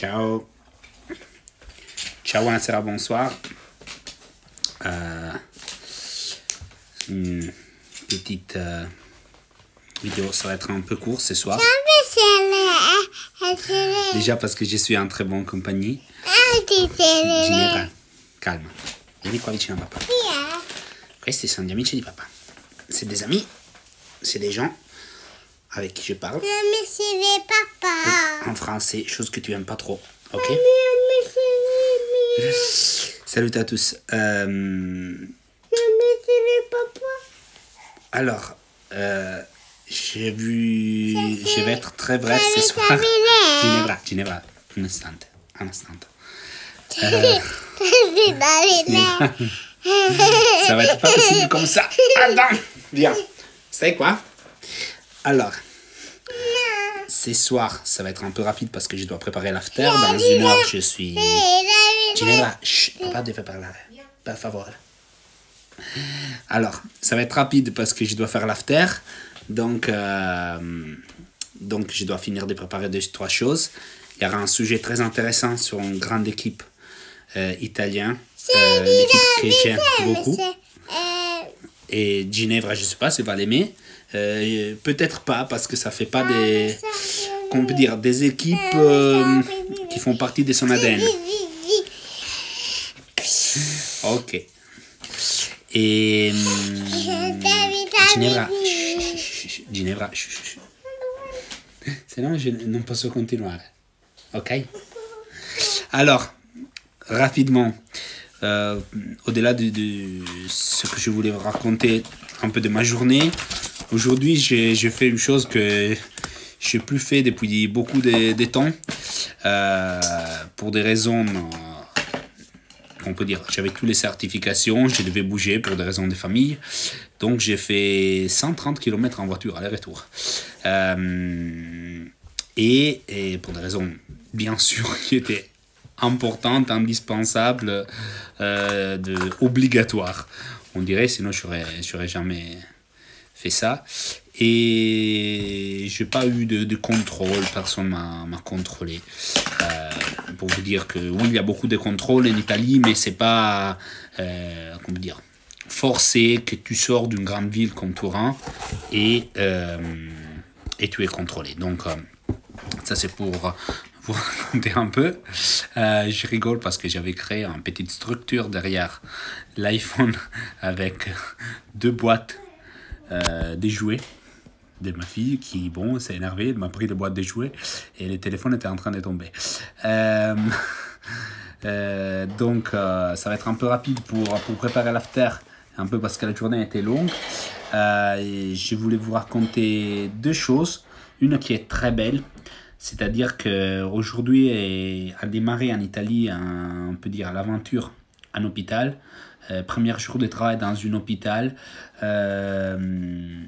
Ciao. Ciao, buonasera, bonsoir. Euh, une petite euh, vidéo, ça va être un peu court ce soir. Euh, euh, Déjà parce que je suis en très bonne compagnie. Ah, calme. Vieni qua C'est des amis, c'est des gens avec qui je parle. Je papa. en français, chose que tu aimes pas trop. Ok Salut à tous. Euh... Je monsieur papa. Alors, euh, j'ai vu. Je vais être très bref ce soir. Ginevra, Ginevra, un instant. Un instant. Euh, ça va être pas possible comme ça. Attends, viens. C'est quoi alors, ce soir, ça va être un peu rapide parce que je dois préparer l'after. Dans une heure, je suis. Ginevra, pas... papa faire parler. Par favor. Alors, ça va être rapide parce que je dois faire l'after. Donc, euh, donc, je dois finir de préparer deux, trois choses. Il y aura un sujet très intéressant sur une grande équipe euh, italienne, euh, l'équipe que beaucoup et Ginevra, je sais pas si va l'aimer. Peut-être pas, parce que ça ne fait pas des. dire, des équipes euh, qui font partie de son ADN. Ok. Et. Euh, Ginevra. Ginevra. Sinon, je peux pas continuer. Ok? Alors, rapidement. Euh, au-delà de, ce que je voulais raconter un peu de ma journée, aujourd'hui j'ai fait une chose que je n'ai plus fait depuis beaucoup de, temps, euh, pour des raisons, euh, on peut dire, j'avais toutes les certifications, je devais bouger pour des raisons de famille, donc j'ai fait 130 km en voiture aller-retour. Et, et, pour des raisons, bien sûr, qui étaient importante, indispensable, euh, de, obligatoire. On dirait, sinon je n'aurais jamais fait ça. Et je j'ai pas eu de, contrôle, personne m'a contrôlé. Euh, pour vous dire que oui, il y a beaucoup de contrôles en Italie, mais c'est pas, euh, comment dire, forcé que tu sors d'une grande ville comme Turin et, et tu es contrôlé. Donc, ça c'est pour vous raconter un peu. Euh, je rigole parce que j'avais créé une petite structure derrière l'iPhone avec deux boîtes euh, des jouets de ma fille qui, bon, s'est énervée, elle m'a pris des boîtes de jouets et le téléphone était en train de tomber. Euh, euh, donc, ça va être un peu rapide pour, pour préparer l'after, un peu parce que la journée était longue. et je voulais vous raconter deux choses. Une qui est très belle, c'est-à-dire qu'aujourd'hui, a démarré en Italie, on peut dire, l'aventure en hôpital. Euh, premier jour de travail dans un hôpital. Euh,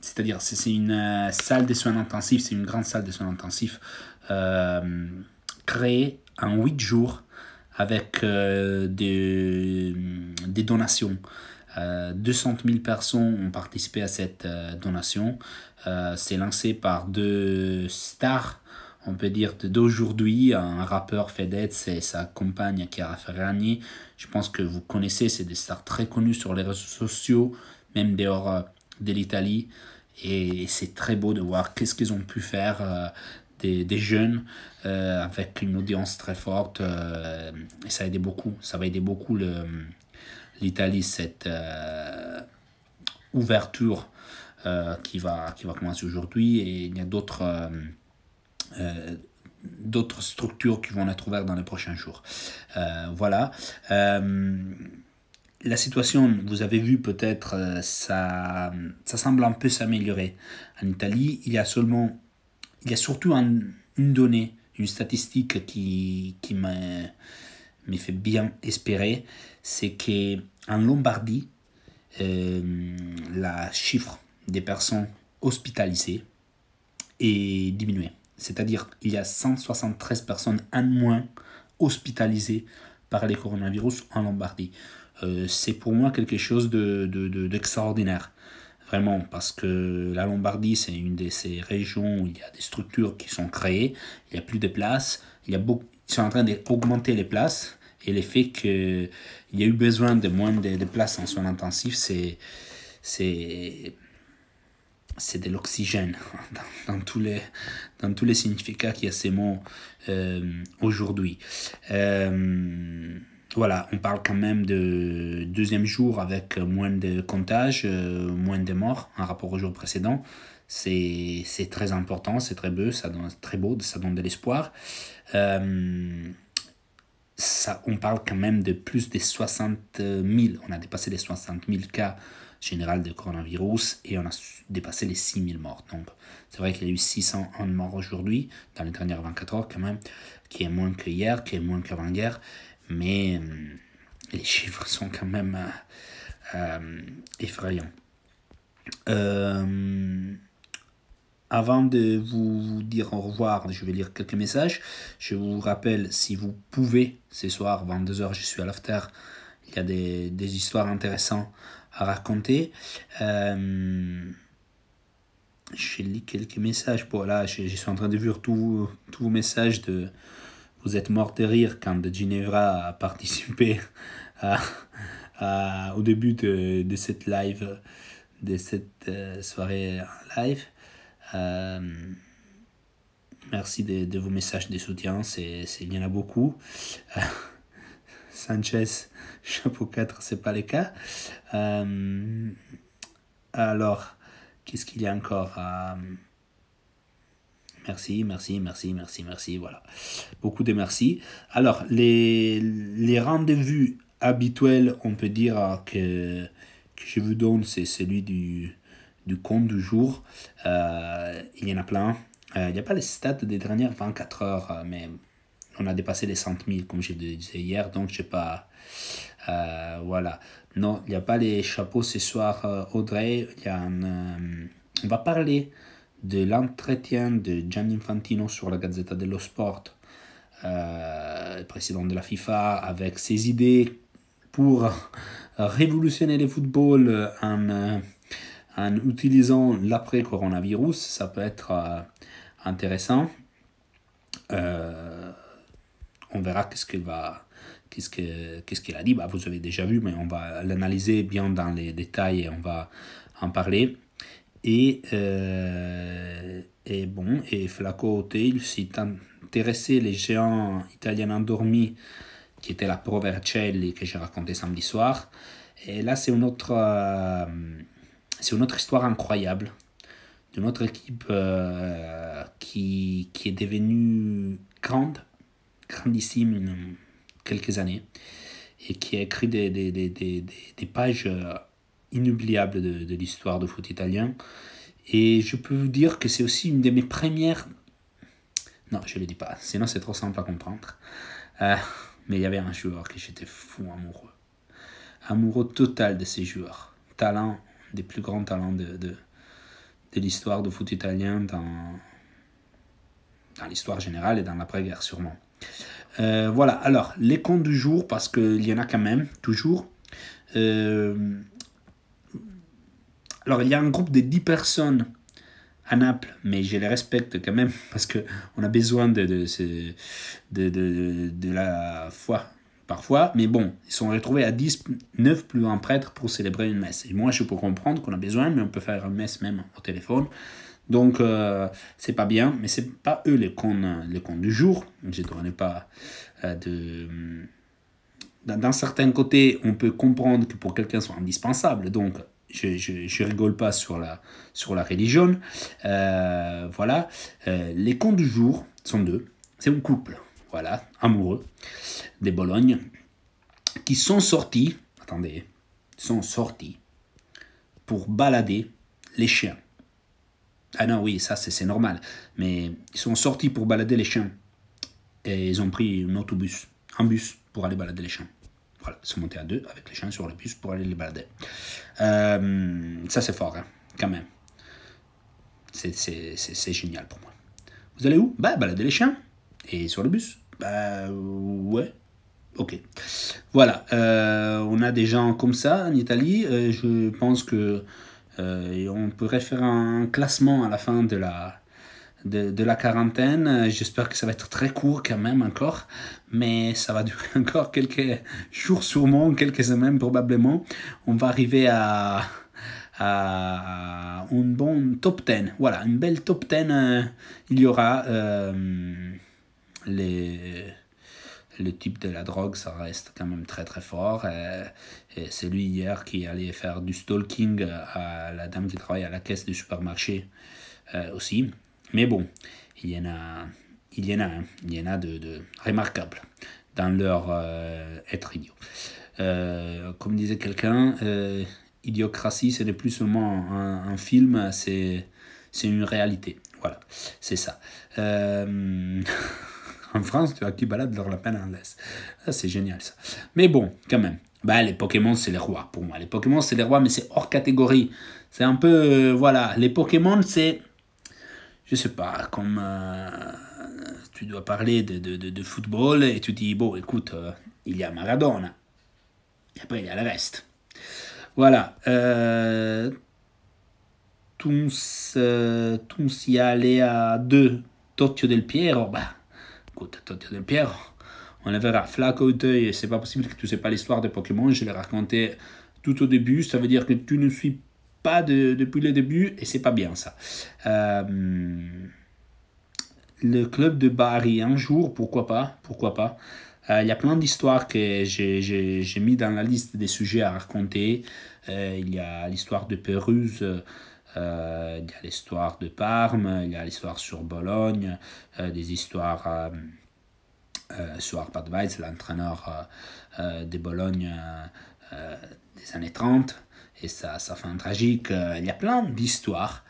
c'est-à-dire, c'est une euh, salle de soins intensifs, c'est une grande salle de soins intensifs créée en 8 jours avec des, des, donations. 200 000 personnes ont participé à cette donation. c'est lancé par deux stars on peut dire, d'aujourd'hui, un rappeur Fedette, et sa compagne Chiara Ferragni. Je pense que vous connaissez, c'est des stars très connues sur les réseaux sociaux, même dehors euh, de l'Italie. Et c'est très beau de voir qu'est-ce qu'ils ont pu faire euh, des, jeunes euh, avec une audience très forte. et ça a aidé beaucoup. Ça va aider beaucoup l'Italie, cette ouverture qui, va, qui va commencer aujourd'hui. Et il y a d'autres euh, d'autres structures qui vont être ouvertes dans les prochains jours. Euh, voilà. Euh, la situation, vous avez vu peut-être, ça, ça semble un peu s'améliorer. En Italie, il y a seulement, il y a surtout une donnée, une statistique qui, qui m'a me fait bien espérer, c'est que en Lombardie, euh, la chiffre des personnes hospitalisées est diminué c'est-à-dire il y a 173 personnes en moins hospitalisées par les coronavirus en Lombardie. Euh, c'est pour moi quelque chose d'extraordinaire. De, de, Vraiment, parce que la Lombardie, c'est une de ces régions où il y a des structures qui sont créées, il n'y a plus de places, il y a beaucoup, ils sont en train d'augmenter les places, et le fait qu'il y a eu besoin de moins de, de places en soins intensifs, c'est c'est de l'oxygène dans, tous les dans tous les significats qu'il y a ces mots euh, aujourd'hui. Euh, voilà, on parle quand même de deuxième jour avec moins de comptages, euh, moins de morts en rapport au jour précédent. C'est très important, c'est très beau, ça donne, très beau, ça donne de l'espoir. ça, on parle quand même de plus de 60 000, on a dépassé les 60 000 cas général de coronavirus et on a dépassé les 6000 morts. Donc, c'est vrai qu'il y a eu 601 morts aujourd'hui, dans les dernières 24 heures quand même, qui est moins que hier, qui est moins qu'avant-guerre, mais hum, les chiffres sont quand même euh, euh, effrayants. Hum, avant de vous dire au revoir, je vais lire quelques messages. Je vous rappelle, si vous pouvez, ce soir, 22h, je suis à l'after. Il y a des, des histoires intéressantes raconter. Euh, j'ai lu quelques messages. pour je, je, suis en train de lire tous vos messages de vous êtes mort de rire quand de Ginevra a participé au début de, cette live, de cette euh, soirée live. Euh, merci de, vos messages de soutien, c'est, il y en a beaucoup. Sanchez, chapeau 4, c'est pas le cas. Euh, alors, qu'est-ce qu'il y a encore euh, Merci, merci, merci, merci, merci, voilà. Beaucoup de merci. Alors, les, les rendez-vous habituels, on peut dire euh, que, je vous donne, c'est celui du, compte du jour. il y en a plein. il n'y a pas les stats des dernières 24 heures, mais on a dépassé les 100 000, comme je disais hier, donc je sais pas. Euh, voilà. Non, il n'y a pas les chapeaux ce soir, euh, Audrey. Y a un, euh, on va parler de l'entretien de Gianni Infantino sur la Gazzetta dello Sport, euh, président de la FIFA, avec ses idées pour révolutionner le football en, en utilisant l'après-coronavirus. Ça peut être intéressant on verra qu'est-ce qu'il va qu'est-ce qu'est-ce qu'il a dit bah, Vous avez déjà vu, mais on va l'analyser bien dans les détails et on va en parler. Et, euh, et bon, et Flaco Hotel s'est intéressé les géants italiens endormis, qui était la Pro Vercelli que j'ai raconté samedi soir. Et là, c'est une, autre, euh, c'est une autre histoire incroyable d'une autre équipe euh, qui, qui est devenue grande grandissime quelques années et qui a écrit des, des, des, des pages euh, inoubliables de, de l'histoire de foot italien. Et je peux vous dire que c'est aussi une de mes premières... Non, je ne le dis pas, sinon c'est trop simple à comprendre. Euh, mais il y avait un joueur que j'étais fou amoureux. Amoureux total de ces joueurs. Talent, des plus grands talents de, de, de l'histoire de foot italien dans, dans l'histoire générale et dans l'après-guerre sûrement. Euh, voilà, alors, les comptes du jour, parce qu'il y en a quand même, toujours. Euh, alors, il y a un groupe de 10 personnes à Naples, mais je les respecte quand même, parce qu'on a besoin de de, la foi parfois. Mais bon, ils sont retrouvés à 10, 9 plus un prêtre pour célébrer une messe. Et moi, je peux comprendre qu'on a besoin, mais on peut faire une messe même au téléphone. Donc, euh, c'est pas bien, mais c'est pas eux les cons, les du jour. Je ne pas euh, de. D'un certain côté, on peut comprendre que pour quelqu'un, soit indispensable. Donc, je, je, rigole pas sur la, sur la religion. Euh, voilà. les cons du jour sont deux. C'est un couple, voilà, amoureux, des Bolognes, qui sont sortis, attendez, sont sortis pour balader les chiens. Ah non, oui, ça c'est normal. Mais ils sont sortis pour balader les chiens. Et ils ont pris un autobus, un bus pour aller balader les chiens. Voilà, ils sont montés à deux avec les chiens sur le bus pour aller les balader. Euh, ça c'est fort, hein, quand même. C'est génial pour moi. Vous allez où Bah, balader les chiens. Et sur le bus Bah, ouais. Ok. Voilà, euh, on a des gens comme ça en Italie. Euh, je pense que euh, on pourrait faire un classement à la fin de la, de, de, la quarantaine. Euh, j'espère que ça va être très court quand même encore, mais ça va durer encore quelques jours sûrement, quelques semaines probablement. On va arriver à, à une bonne top 10. Voilà, une belle top 10. Euh, il y aura les, le type de la drogue, ça reste quand même très très fort. Et c'est lui hier qui allait faire du stalking euh, à la dame qui travaille à la caisse du supermarché euh, aussi. Mais bon, il y en a, il y en a, hein, il y en a de, de remarquables dans leur euh, être idiot. comme disait quelqu'un, Idiocratie, ce n'est plus seulement un, film, c'est une réalité. Voilà, c'est ça. en France, tu as qui balade leur la peine en laisse. Ah, c'est génial ça. Mais bon, quand même bah, les Pokémon, c'est les rois pour moi. Les Pokémon, c'est les rois, mais c'est hors catégorie. C'est un peu. Euh, voilà. Les Pokémon, c'est. Je sais pas, comme. Euh, tu dois parler de, football et tu dis, bon, écoute, euh, il y a Maradona. Et après, il y a le reste. Voilà. Euh, tous y aller à deux. »« Totio del Piero, bah. Écoute, Totio del Piero on le verra. au Deuil, c'est pas possible que tu sais pas l'histoire de Pokémon. Je l'ai raconté tout au début. Ça veut dire que tu ne suis pas depuis le début et c'est pas bien ça. Euh, le club de Bari, un jour, pourquoi pas Pourquoi pas euh, il y a plein d'histoires que j'ai mis dans la liste des sujets à raconter. Euh, il y a l'histoire de Pérouse, il y a l'histoire de Parme, il y a l'histoire sur Bologne, des histoires euh, Arpad l'entraîneur euh, euh, de Bologne des années 30, et ça, sa fait tragique. Il y a plein d'histoires.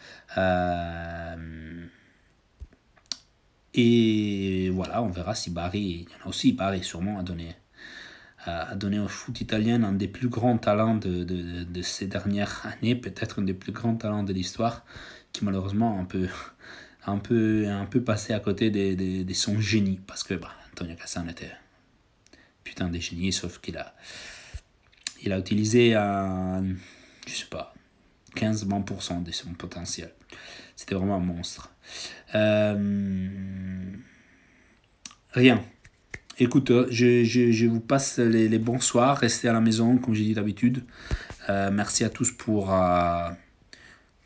et voilà, on verra si Barry, il y en a aussi Barry sûrement à a donné au foot italien un des plus grands talents de, ces dernières années, peut-être un des plus grands talents de l'histoire, qui malheureusement a un peu, un peu, un peu passé à côté de, de son génie, parce que bah, Sonia Cassan était putain de génie, sauf qu'il a, il a utilisé, un, je sais pas, 15-20% de son potentiel. C'était vraiment un monstre. Euh, rien. Écoute, euh, je, vous passe les, les bons soirs. Restez à la maison, comme j'ai dit d'habitude. Euh, merci à tous pour,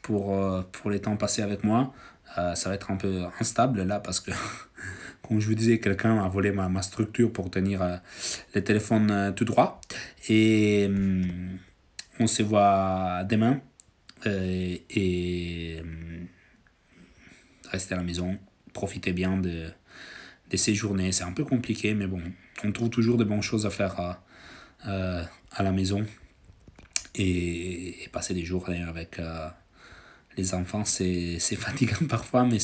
pour, pour les temps passés avec moi. Euh, ça va être un peu instable là parce que, comme je vous disais, quelqu'un a volé ma, structure pour tenir euh, le téléphone euh, tout droit. Et hum, on se voit demain. et hum, rester à la maison. Profitez bien de, de ces journées. C'est un peu compliqué, mais bon, on trouve toujours des bonnes choses à faire à, la maison. Et, passer des jours avec les enfants, c'est fatigant parfois, mais,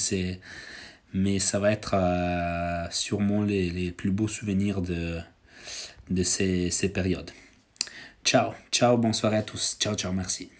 mais ça va être euh, sûrement les, plus beaux souvenirs de, de ces, ces périodes. Ciao, ciao, bonsoir à tous. Ciao, ciao, merci.